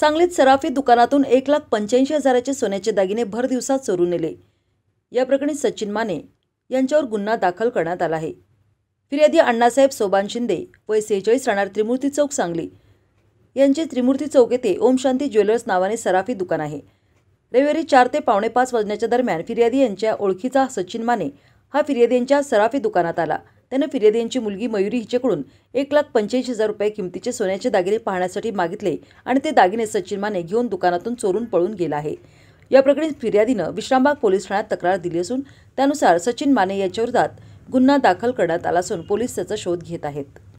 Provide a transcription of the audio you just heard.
सांगलीत सराफी दुकानातून एक लाख पंच्याऐंशी हजाराचे सोन्याचे दागिने भर दिवसात चोरून नेले या प्रकरणी सचिन माने यांच्यावर गुन्हा दाखल करण्यात आला आहे फिर्यादी अण्णासाहेब सोबान शिंदे वय सेहेचाळीस राहणार त्रिमूर्ती चौक सांगली यांचे त्रिमूर्ती चौक येथे ओम शांती ज्वेलर्स नावाने सराफी दुकान आहे रविवारी चार ते पावणे पाच वाजण्याच्या दरम्यान फिर्यादी यांच्या ओळखीचा सचिन माने हा फिर्यादी यांच्या सराफी दुकानात आला त्यानं फिर्याद यांची मुलगी मयुरी हिच्याकडून एक लाख पंच्याऐंशी हजार रुपये किमतीचे सोन्याचे दागिने पाहण्यासाठी मागितले आणि ते दागिने सचिन माने घेऊन दुकानातून चोरून पळून गेला आहे या प्रकरणी फिर्यादीनं विश्रामबाग पोलीस ठाण्यात तक्रार दिली असून त्यानुसार सचिन माने विरोधात गुन्हा दाखल करण्यात आला असून पोलीस त्याचा शोध घेत आहेत